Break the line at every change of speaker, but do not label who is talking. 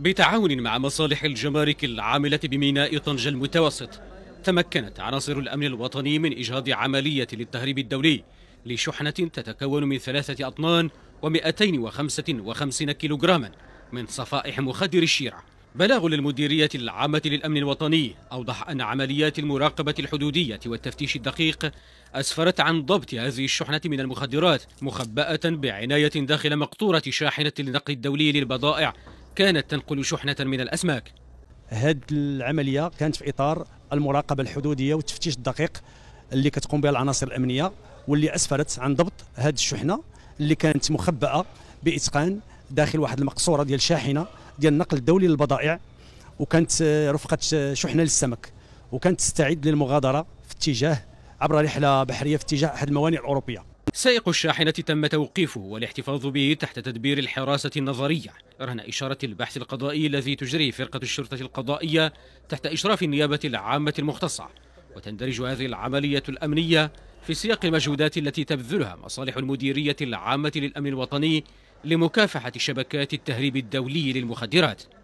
بتعاون مع مصالح الجمارك العاملة بميناء طنجة المتوسط تمكنت عناصر الأمن الوطني من إجهاض عملية للتهريب الدولي لشحنة تتكون من ثلاثة أطنان و255 كيلوغراما من صفائح مخدر الشيرة بلاغ للمديرية العامة للأمن الوطني أوضح أن عمليات المراقبة الحدودية والتفتيش الدقيق أسفرت عن ضبط هذه الشحنة من المخدرات مخبأة بعناية داخل مقطورة شاحنة النقل الدولي للبضائع كانت تنقل شحنة
من الأسماك هذه العملية كانت في إطار المراقبة الحدودية والتفتيش الدقيق اللي كتقوم بها العناصر الأمنية واللي أسفرت عن ضبط هذه الشحنة اللي كانت مخبأة بإتقان داخل واحد المقصورة ديال شاحنة ديال النقل الدولي للبضائع وكانت رفقة شحنة للسمك وكانت تستعد للمغادرة في اتجاه عبر رحلة بحرية في اتجاه أحد الموانئ الأوروبية
سائق الشاحنة تم توقيفه والاحتفاظ به تحت تدبير الحراسة النظرية رهن إشارة البحث القضائي الذي تجريه فرقة الشرطة القضائية تحت إشراف النيابة العامة المختصة وتندرج هذه العملية الأمنية في سياق المجهودات التي تبذلها مصالح المديرية العامة للأمن الوطني لمكافحة شبكات التهريب الدولي للمخدرات